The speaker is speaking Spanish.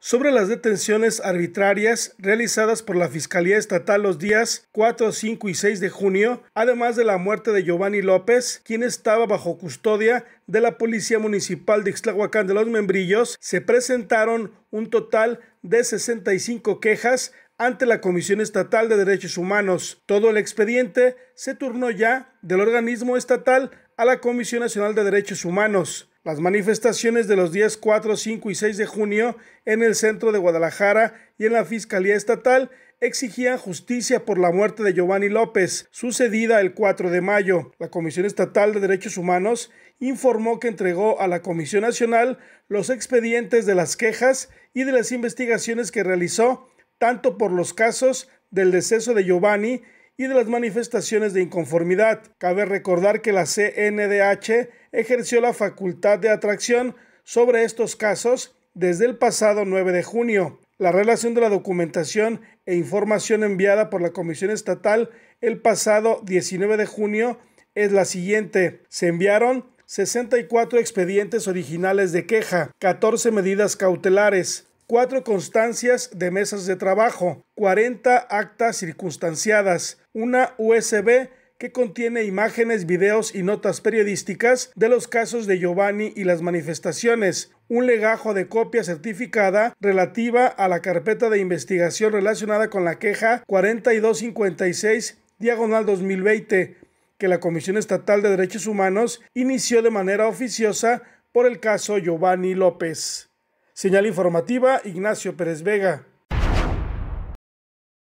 sobre las detenciones arbitrarias realizadas por la Fiscalía Estatal los días 4, 5 y 6 de junio, además de la muerte de Giovanni López, quien estaba bajo custodia de la Policía Municipal de Ixtlahuacán de los Membrillos, se presentaron un total de 65 quejas ante la Comisión Estatal de Derechos Humanos. Todo el expediente se turnó ya del organismo estatal a la Comisión Nacional de Derechos Humanos. Las manifestaciones de los días 4, 5 y 6 de junio en el centro de Guadalajara y en la Fiscalía Estatal exigían justicia por la muerte de Giovanni López, sucedida el 4 de mayo. La Comisión Estatal de Derechos Humanos informó que entregó a la Comisión Nacional los expedientes de las quejas y de las investigaciones que realizó, tanto por los casos del deceso de Giovanni y de las manifestaciones de inconformidad. Cabe recordar que la CNDH ejerció la facultad de atracción sobre estos casos desde el pasado 9 de junio. La relación de la documentación e información enviada por la Comisión Estatal el pasado 19 de junio es la siguiente. Se enviaron 64 expedientes originales de queja, 14 medidas cautelares, cuatro constancias de mesas de trabajo, 40 actas circunstanciadas, una USB que contiene imágenes, videos y notas periodísticas de los casos de Giovanni y las manifestaciones, un legajo de copia certificada relativa a la carpeta de investigación relacionada con la queja 4256 diagonal 2020 que la Comisión Estatal de Derechos Humanos inició de manera oficiosa por el caso Giovanni López. Señal informativa, Ignacio Pérez Vega.